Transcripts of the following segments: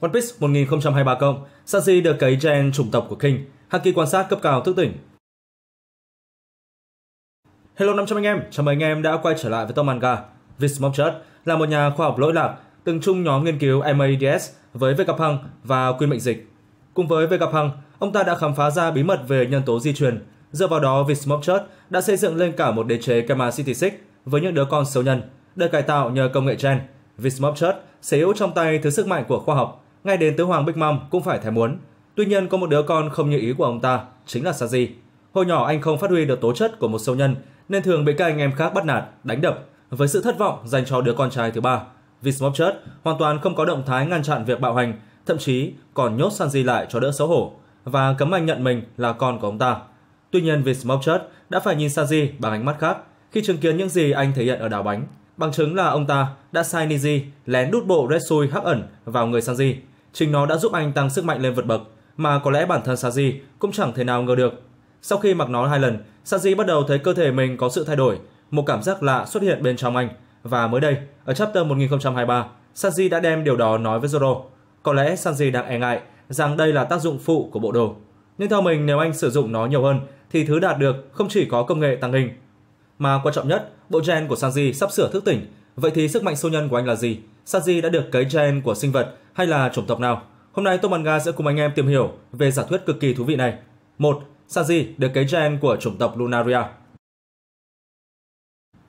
One Piece 1023 cộng Sanji được cấy gen chủng tộc của King, Haki quan sát cấp cao thức tỉnh. Hello 500 anh em, chào mừng anh em đã quay trở lại với Tom Manga. Vismopchert là một nhà khoa học lỗi lạc, từng chung nhóm nghiên cứu MADS với Vegapunk và Quy mệnh dịch. Cùng với Vegapunk, ông ta đã khám phá ra bí mật về nhân tố di truyền. Dựa vào đó, Viz Vismopchert đã xây dựng lên cả một đế chế Gamma City 6 với những đứa con siêu nhân, được cải tạo nhờ công nghệ gen. Viz Vismopchert sở hữu trong tay thứ sức mạnh của khoa học ngay đến tứ hoàng Big Mom cũng phải thèm muốn. Tuy nhiên có một đứa con không như ý của ông ta, chính là Saji. Hồi nhỏ anh không phát huy được tố chất của một sâu nhân, nên thường bị các anh em khác bắt nạt, đánh đập, với sự thất vọng dành cho đứa con trai thứ ba. Vì Smokchurch hoàn toàn không có động thái ngăn chặn việc bạo hành, thậm chí còn nhốt Sanji lại cho đỡ xấu hổ và cấm anh nhận mình là con của ông ta. Tuy nhiên vì Smokchurch đã phải nhìn Sanji bằng ánh mắt khác khi chứng kiến những gì anh thể hiện ở đảo bánh. Bằng chứng là ông ta đã sai Niji lén đút bộ Retsui hắc ẩn vào người Sanji Chính nó đã giúp anh tăng sức mạnh lên vượt bậc mà có lẽ bản thân Saji cũng chẳng thể nào ngờ được. Sau khi mặc nó hai lần, Saji bắt đầu thấy cơ thể mình có sự thay đổi, một cảm giác lạ xuất hiện bên trong anh. Và mới đây, ở chapter 1023, Sanji đã đem điều đó nói với Zoro. Có lẽ Sanji đang e ngại rằng đây là tác dụng phụ của bộ đồ. Nhưng theo mình nếu anh sử dụng nó nhiều hơn thì thứ đạt được không chỉ có công nghệ tăng hình. Mà quan trọng nhất, bộ gen của Sanji sắp sửa thức tỉnh. Vậy thì sức mạnh siêu nhân của anh là gì? Sanji đã được cấy gen của sinh vật hay là chủng tộc nào. Hôm nay Tô Manga sẽ cùng anh em tìm hiểu về giả thuyết cực kỳ thú vị này. Một, Sanji được cấy gen của chủng tộc Lunaria.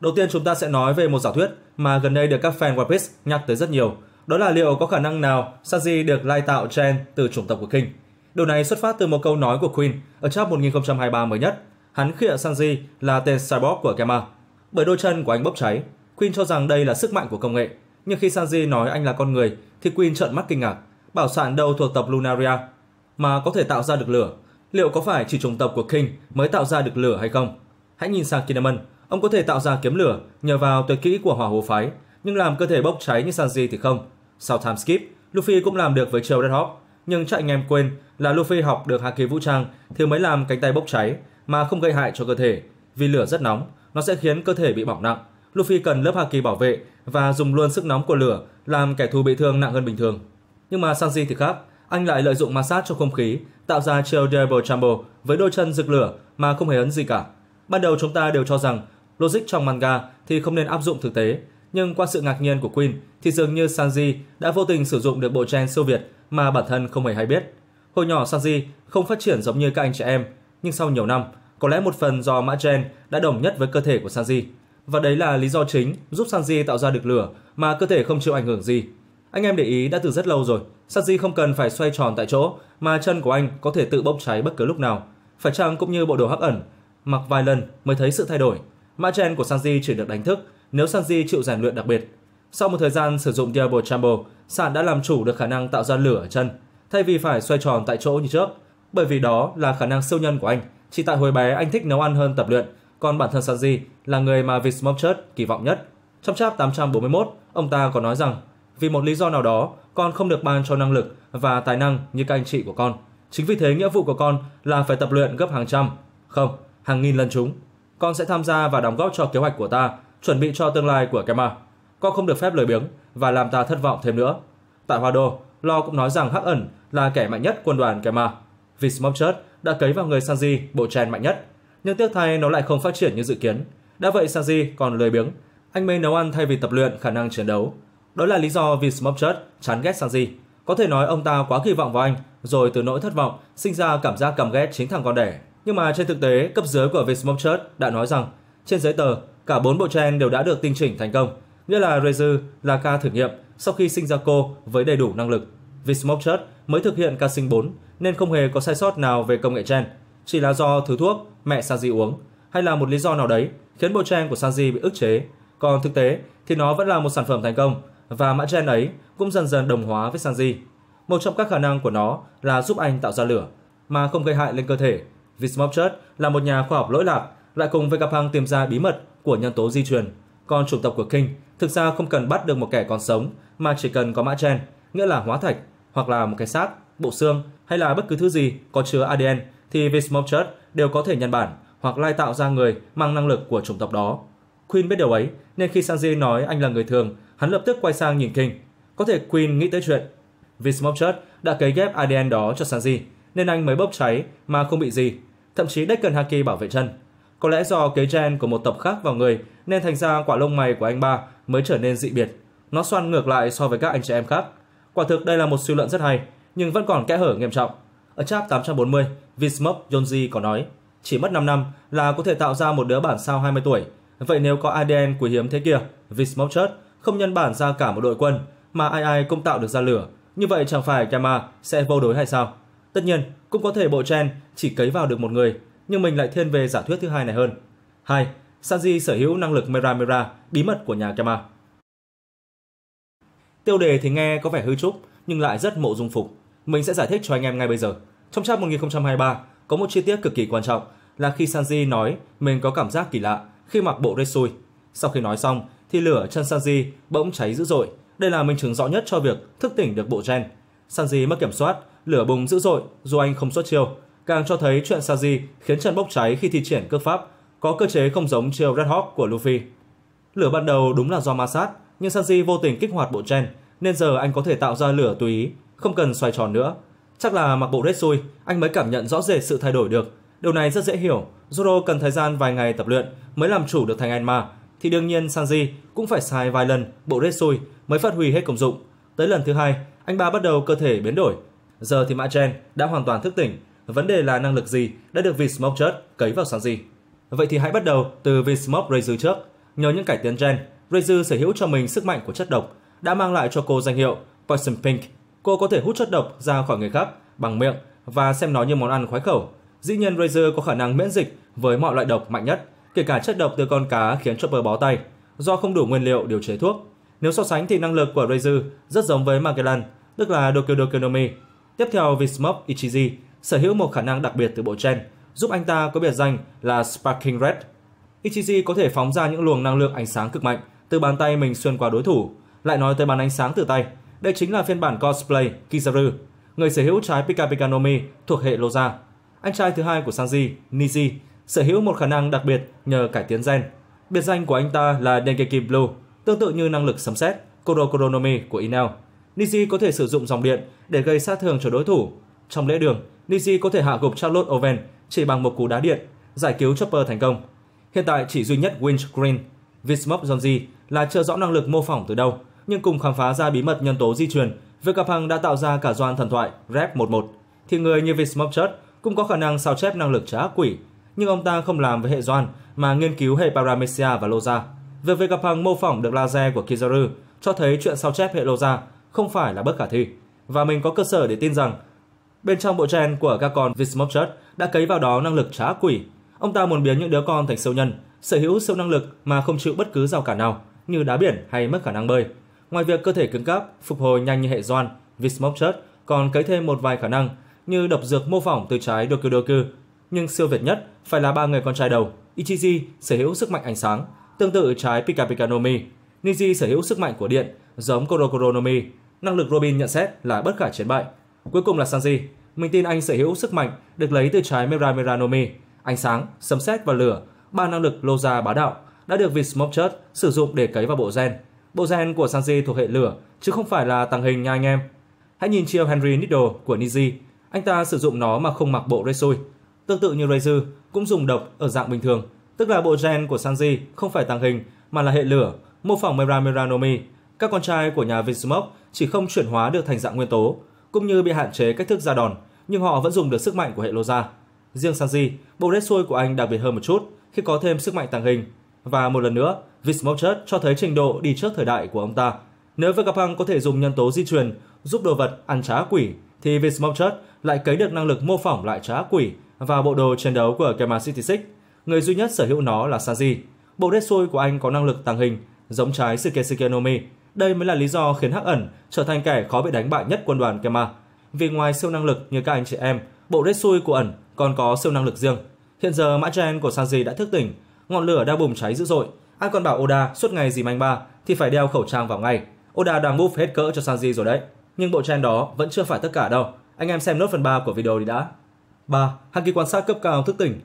Đầu tiên chúng ta sẽ nói về một giả thuyết mà gần đây được các fan One Piece nhắc tới rất nhiều. Đó là liệu có khả năng nào Sanji được lai tạo gen từ chủng tộc của King. Điều này xuất phát từ một câu nói của Queen ở chapter 1023 mới nhất. Hắn khịa Sanji là tên cyborg của Gema. Bởi đôi chân của anh bốc cháy, Queen cho rằng đây là sức mạnh của công nghệ nhưng khi Sanji nói anh là con người thì Queen trợn mắt kinh ngạc, bảo sạn đâu thuộc tập Lunaria mà có thể tạo ra được lửa, liệu có phải chỉ trùng tộc của King mới tạo ra được lửa hay không? Hãy nhìn sang Kinemon, ông có thể tạo ra kiếm lửa nhờ vào tuyệt kỹ của Hỏa Hồ phái, nhưng làm cơ thể bốc cháy như Sanji thì không. Sau time skip, Luffy cũng làm được với chiều Red Hawk, nhưng chắc anh em quên là Luffy học được haki vũ trang thì mới làm cánh tay bốc cháy mà không gây hại cho cơ thể, vì lửa rất nóng, nó sẽ khiến cơ thể bị bỏng nặng. Luffy cần lớp haki bảo vệ và dùng luôn sức nóng của lửa làm kẻ thù bị thương nặng hơn bình thường. Nhưng mà Sanji thì khác, anh lại lợi dụng ma sát trong không khí, tạo ra chiêu Double Chambo với đôi chân rực lửa mà không hề ấn gì cả. Ban đầu chúng ta đều cho rằng logic trong manga thì không nên áp dụng thực tế, nhưng qua sự ngạc nhiên của Queen thì dường như Sanji đã vô tình sử dụng được bộ gen siêu việt mà bản thân không hề hay biết. Hồi nhỏ Sanji không phát triển giống như các anh chị em, nhưng sau nhiều năm, có lẽ một phần do mã gen đã đồng nhất với cơ thể của Sanji và đấy là lý do chính giúp Sanji tạo ra được lửa mà cơ thể không chịu ảnh hưởng gì. Anh em để ý đã từ rất lâu rồi, Sanji không cần phải xoay tròn tại chỗ mà chân của anh có thể tự bốc cháy bất cứ lúc nào. Phải chăng cũng như bộ đồ hắc ẩn, mặc vài lần mới thấy sự thay đổi. Ma chen của Sanji chỉ được đánh thức nếu Sanji chịu rèn luyện đặc biệt. Sau một thời gian sử dụng Diablo Chambo, Sạn đã làm chủ được khả năng tạo ra lửa ở chân, thay vì phải xoay tròn tại chỗ như trước. Bởi vì đó là khả năng siêu nhân của anh. Chỉ tại hồi bé anh thích nấu ăn hơn tập luyện còn bản thân Sanji là người mà Vismopchert kỳ vọng nhất. Trong chap 841, ông ta còn nói rằng vì một lý do nào đó, con không được ban cho năng lực và tài năng như các anh chị của con. Chính vì thế nghĩa vụ của con là phải tập luyện gấp hàng trăm, không, hàng nghìn lần chúng. Con sẽ tham gia và đóng góp cho kế hoạch của ta, chuẩn bị cho tương lai của Kema. Con không được phép lười biếng và làm ta thất vọng thêm nữa. Tại Hoa Đô, Lo cũng nói rằng Hắc ẩn là kẻ mạnh nhất quân đoàn Kema. Vismopchert đã cấy vào người Sanji bộ chèn mạnh nhất nhưng tiếc thay nó lại không phát triển như dự kiến. Đã vậy Sanji còn lười biếng. Anh mê nấu ăn thay vì tập luyện khả năng chiến đấu. Đó là lý do vì Smokchut chán ghét Sanji. Có thể nói ông ta quá kỳ vọng vào anh, rồi từ nỗi thất vọng sinh ra cảm giác căm ghét chính thằng con đẻ. Nhưng mà trên thực tế, cấp dưới của Vismokchut đã nói rằng trên giấy tờ, cả bốn bộ gen đều đã được tinh chỉnh thành công, nghĩa là Rezu là ca thử nghiệm sau khi sinh ra cô với đầy đủ năng lực. Vismokchut mới thực hiện ca sinh 4 nên không hề có sai sót nào về công nghệ gen chỉ là do thứ thuốc mẹ Sanji uống hay là một lý do nào đấy khiến bộ gen của Sanji bị ức chế. Còn thực tế thì nó vẫn là một sản phẩm thành công và mã gen ấy cũng dần dần đồng hóa với Sanji. Một trong các khả năng của nó là giúp anh tạo ra lửa mà không gây hại lên cơ thể. Vì là một nhà khoa học lỗi lạc, lại cùng với Vegapunk tìm ra bí mật của nhân tố di truyền. Còn chủng tộc của King thực ra không cần bắt được một kẻ còn sống mà chỉ cần có mã gen, nghĩa là hóa thạch hoặc là một cái xác, bộ xương hay là bất cứ thứ gì có chứa ADN thì Vismok đều có thể nhân bản hoặc lai tạo ra người mang năng lực của chủng tộc đó. Queen biết điều ấy, nên khi Sanji nói anh là người thường, hắn lập tức quay sang nhìn King. Có thể Queen nghĩ tới chuyện. Vismok đã cấy ghép ADN đó cho Sanji, nên anh mới bốc cháy mà không bị gì, thậm chí Deacon Haki bảo vệ chân. Có lẽ do kế gen của một tộc khác vào người nên thành ra quả lông mày của anh ba mới trở nên dị biệt. Nó xoan ngược lại so với các anh chị em khác. Quả thực đây là một suy luận rất hay, nhưng vẫn còn kẽ hở nghiêm trọng. Ở chap 840, Vinsmoke Yonji có nói, chỉ mất 5 năm là có thể tạo ra một đứa bản sao 20 tuổi. Vậy nếu có ADN quý hiếm thế kia, Vinsmoke Church không nhân bản ra cả một đội quân mà ai ai cũng tạo được ra lửa, như vậy chẳng phải Gamma sẽ vô đối hay sao? Tất nhiên, cũng có thể bộ Chen chỉ cấy vào được một người, nhưng mình lại thiên về giả thuyết thứ hai này hơn. 2. Sanji sở hữu năng lực Mera Mera, bí mật của nhà Gamma. Tiêu đề thì nghe có vẻ hư trúc, nhưng lại rất mộ dung phục. Mình sẽ giải thích cho anh em ngay bây giờ. Trong trang 1023, có một chi tiết cực kỳ quan trọng là khi Sanji nói mình có cảm giác kỳ lạ khi mặc bộ Retsui. Sau khi nói xong, thì lửa chân Sanji bỗng cháy dữ dội. Đây là minh chứng rõ nhất cho việc thức tỉnh được bộ gen. Sanji mất kiểm soát, lửa bùng dữ dội dù anh không xuất chiêu. Càng cho thấy chuyện Sanji khiến chân bốc cháy khi thi triển cước pháp, có cơ chế không giống chiêu Red Hawk của Luffy. Lửa ban đầu đúng là do ma sát, nhưng Sanji vô tình kích hoạt bộ gen, nên giờ anh có thể tạo ra lửa tùy ý không cần xoay tròn nữa. Chắc là mặc bộ rết xui, anh mới cảm nhận rõ rệt sự thay đổi được. Điều này rất dễ hiểu, Zoro cần thời gian vài ngày tập luyện mới làm chủ được thành Enma, thì đương nhiên Sanji cũng phải sai vài lần bộ rết xui mới phát huy hết công dụng. Tới lần thứ hai, anh ba bắt đầu cơ thể biến đổi. Giờ thì Mã Chen đã hoàn toàn thức tỉnh, vấn đề là năng lực gì đã được Vismoke chất cấy vào Sanji. Vậy thì hãy bắt đầu từ Vismoke Reizu trước. Nhờ những cải tiến gen, Reizu sở hữu cho mình sức mạnh của chất độc, đã mang lại cho cô danh hiệu Poison Pink Cô có thể hút chất độc ra khỏi người khác bằng miệng và xem nó như món ăn khoái khẩu. Dĩ nhiên Razer có khả năng miễn dịch với mọi loại độc mạnh nhất, kể cả chất độc từ con cá khiến Chopper bó tay, do không đủ nguyên liệu điều chế thuốc. Nếu so sánh thì năng lực của Razer rất giống với Magellan, tức là Dokidokonomi. Tiếp theo Vismop Ichiji sở hữu một khả năng đặc biệt từ bộ gen, giúp anh ta có biệt danh là Sparking Red. Ichiji có thể phóng ra những luồng năng lượng ánh sáng cực mạnh từ bàn tay mình xuyên qua đối thủ, lại nói tới bàn ánh sáng từ tay, đây chính là phiên bản cosplay Kizaru, người sở hữu trái Pika Pika no thuộc hệ Loza. Anh trai thứ hai của Sanji, Niji, sở hữu một khả năng đặc biệt nhờ cải tiến gen. Biệt danh của anh ta là Dengeki Blue, tương tự như năng lực sấm sét Korokoro no của Inel. Niji có thể sử dụng dòng điện để gây sát thương cho đối thủ. Trong lễ đường, Niji có thể hạ gục Charlotte Owen chỉ bằng một cú đá điện, giải cứu Chopper thành công. Hiện tại chỉ duy nhất Winch Green, Vismop Zonji là chưa rõ năng lực mô phỏng từ đâu, nhưng cùng khám phá ra bí mật nhân tố di truyền, việc gặp Hằng đã tạo ra cả doan thần thoại Rep11. Thì người như Vismopchut cũng có khả năng sao chép năng lực trá quỷ, nhưng ông ta không làm với hệ doan mà nghiên cứu hệ Paramecia và Loza. Việc việc gặp Hằng mô phỏng được laser của Kizaru cho thấy chuyện sao chép hệ Loza không phải là bất khả thi. Và mình có cơ sở để tin rằng bên trong bộ gen của các con Vismopchut đã cấy vào đó năng lực trá quỷ. Ông ta muốn biến những đứa con thành siêu nhân, sở hữu siêu năng lực mà không chịu bất cứ rào cản nào, như đá biển hay mất khả năng bơi. Ngoài việc cơ thể cứng cáp, phục hồi nhanh như hệ doan, Vismopchut còn cấy thêm một vài khả năng như độc dược mô phỏng từ trái Dokudoku. Nhưng siêu việt nhất phải là ba người con trai đầu. Ichiji sở hữu sức mạnh ánh sáng, tương tự trái Pika Pika no Niji sở hữu sức mạnh của điện, giống Korokoro no Năng lực Robin nhận xét là bất khả chiến bại. Cuối cùng là Sanji. Mình tin anh sở hữu sức mạnh được lấy từ trái Mera Mera no Ánh sáng, sấm sét và lửa, ba năng lực lô Loza bá đạo đã được Vismopchut sử dụng để cấy vào bộ gen. Bộ gen của Sanji thuộc hệ lửa, chứ không phải là tàng hình nha anh em. Hãy nhìn chiêu Henry Needle của Niji, anh ta sử dụng nó mà không mặc bộ Resui. Tương tự như Reizu, cũng dùng độc ở dạng bình thường, tức là bộ gen của Sanji không phải tàng hình mà là hệ lửa, mô phỏng Mera Meranomi. Các con trai của nhà Vinsmoke chỉ không chuyển hóa được thành dạng nguyên tố, cũng như bị hạn chế cách thức ra đòn, nhưng họ vẫn dùng được sức mạnh của hệ Loza. Riêng Sanji, bộ Resui của anh đặc biệt hơn một chút khi có thêm sức mạnh tàng hình, và một lần nữa, Vismolchert cho thấy trình độ đi trước thời đại của ông ta. Nếu Vegapunk có thể dùng nhân tố di truyền giúp đồ vật ăn trá quỷ, thì Vismolchert lại cấy được năng lực mô phỏng lại trá quỷ và bộ đồ chiến đấu của Kema City 6. Người duy nhất sở hữu nó là Sanji. Bộ đế xôi của anh có năng lực tàng hình, giống trái Sukesuke no Mi. Đây mới là lý do khiến Hắc ẩn trở thành kẻ khó bị đánh bại nhất quân đoàn Kema. Vì ngoài siêu năng lực như các anh chị em, bộ đế xôi của ẩn còn có siêu năng lực riêng. Hiện giờ mã gen của Sanji đã thức tỉnh ngọn lửa đang bùng cháy dữ dội. Anh còn bảo Oda suốt ngày dìm anh ba thì phải đeo khẩu trang vào ngay. Oda đang move hết cỡ cho Sanji rồi đấy. Nhưng bộ trend đó vẫn chưa phải tất cả đâu. Anh em xem nốt phần 3 của video đi đã. 3. Haki quan sát cấp cao thức tỉnh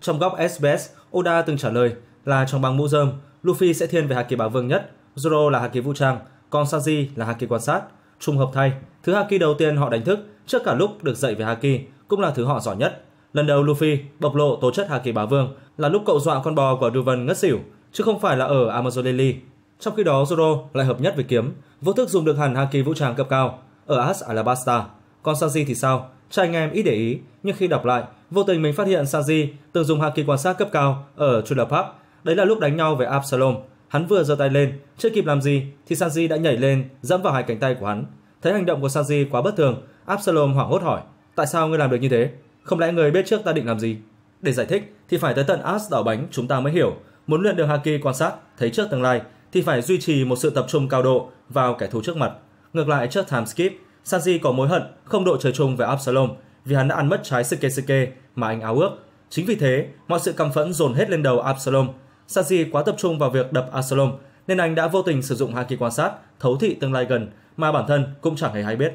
Trong góc SBS, Oda từng trả lời là trong băng mũ rơm, Luffy sẽ thiên về Haki bá vương nhất, Zoro là Haki vũ trang, còn Sanji là Haki quan sát. Trùng hợp thay, thứ Haki đầu tiên họ đánh thức trước cả lúc được dạy về Haki cũng là thứ họ giỏi nhất. Lần đầu Luffy bộc lộ tố chất haki Bá Vương là lúc cậu dọa con bò của Ruven ngất xỉu, chứ không phải là ở Amazon Lily. Trong khi đó Zoro lại hợp nhất với kiếm, vô thức dùng được hẳn haki vũ trang cấp cao ở As Alabasta. Còn Sanji thì sao? Trai anh em ít để ý, nhưng khi đọc lại, vô tình mình phát hiện Sanji từng dùng haki quan sát cấp cao ở Thriller Park. Đấy là lúc đánh nhau với Absalom. Hắn vừa giơ tay lên, chưa kịp làm gì thì Sanji đã nhảy lên, dẫm vào hai cánh tay của hắn. Thấy hành động của Sanji quá bất thường, Absalom hoảng hốt hỏi: "Tại sao ngươi làm được như thế?" Không lẽ người biết trước ta định làm gì? Để giải thích thì phải tới tận As đảo bánh chúng ta mới hiểu. Muốn luyện được Haki quan sát, thấy trước tương lai thì phải duy trì một sự tập trung cao độ vào kẻ thù trước mặt. Ngược lại trước time skip, Sanji có mối hận không độ trời chung với Absalom vì hắn đã ăn mất trái Sekisuke mà anh áo ước. Chính vì thế, mọi sự căm phẫn dồn hết lên đầu Absalom. Sanji quá tập trung vào việc đập Absalom nên anh đã vô tình sử dụng haki quan sát thấu thị tương lai gần mà bản thân cũng chẳng hề hay biết.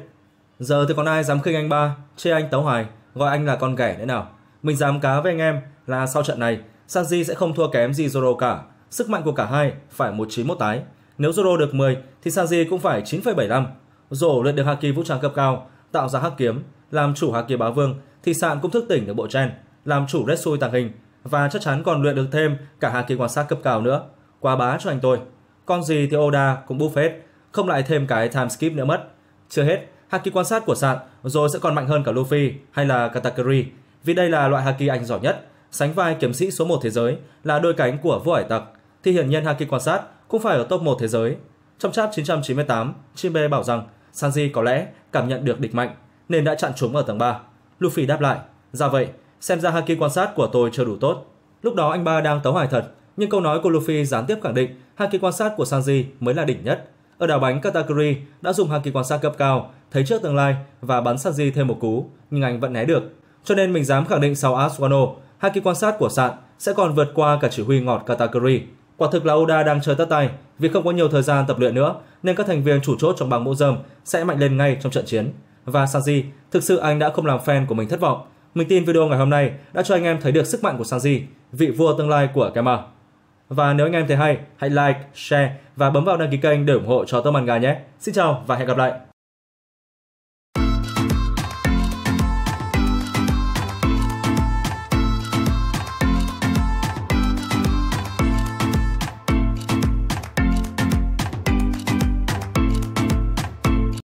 Giờ thì còn ai dám khinh anh ba, chê anh tấu hoài gọi anh là con ghẻ thế nào. Mình dám cá với anh em là sau trận này, Sanji sẽ không thua kém gì Zoro cả. Sức mạnh của cả hai phải 191 tái. Nếu Zoro được 10 thì Sanji cũng phải 9,75. Rổ luyện được Haki vũ trang cấp cao, tạo ra hắc kiếm, làm chủ haki bá vương thì Sạn cũng thức tỉnh được bộ gen, làm chủ Retsui tàng hình và chắc chắn còn luyện được thêm cả haki quan sát cấp cao nữa. Quá bá cho anh tôi. Con gì thì Oda cũng buffet, không lại thêm cái time skip nữa mất. Chưa hết, Haki quan sát của sạn rồi sẽ còn mạnh hơn cả Luffy hay là Katakuri, vì đây là loại Haki anh giỏi nhất, sánh vai kiếm sĩ số 1 thế giới là đôi cánh của vua hải tặc, thì hiển nhiên Haki quan sát cũng phải ở top 1 thế giới. Trong chat 998, Chimbe bảo rằng Sanji có lẽ cảm nhận được địch mạnh nên đã chặn chúng ở tầng 3. Luffy đáp lại, ra dạ vậy, xem ra Haki quan sát của tôi chưa đủ tốt. Lúc đó anh ba đang tấu hài thật, nhưng câu nói của Luffy gián tiếp khẳng định Haki quan sát của Sanji mới là đỉnh nhất. Ở đảo bánh Katakuri đã dùng Haki quan sát cấp cao thấy trước tương lai và bắn Sanji thêm một cú, nhưng anh vẫn né được. Cho nên mình dám khẳng định sau Aswano, hai kỳ quan sát của sạn sẽ còn vượt qua cả chỉ huy ngọt Katakuri. Quả thực là Oda đang chơi tất tay, vì không có nhiều thời gian tập luyện nữa, nên các thành viên chủ chốt trong bang mũ dơm sẽ mạnh lên ngay trong trận chiến. Và Sanji, thực sự anh đã không làm fan của mình thất vọng. Mình tin video ngày hôm nay đã cho anh em thấy được sức mạnh của Sanji, vị vua tương lai của Kema. Và nếu anh em thấy hay, hãy like, share và bấm vào đăng ký kênh để ủng hộ cho Tâm Ăn Gà nhé. Xin chào và hẹn gặp lại!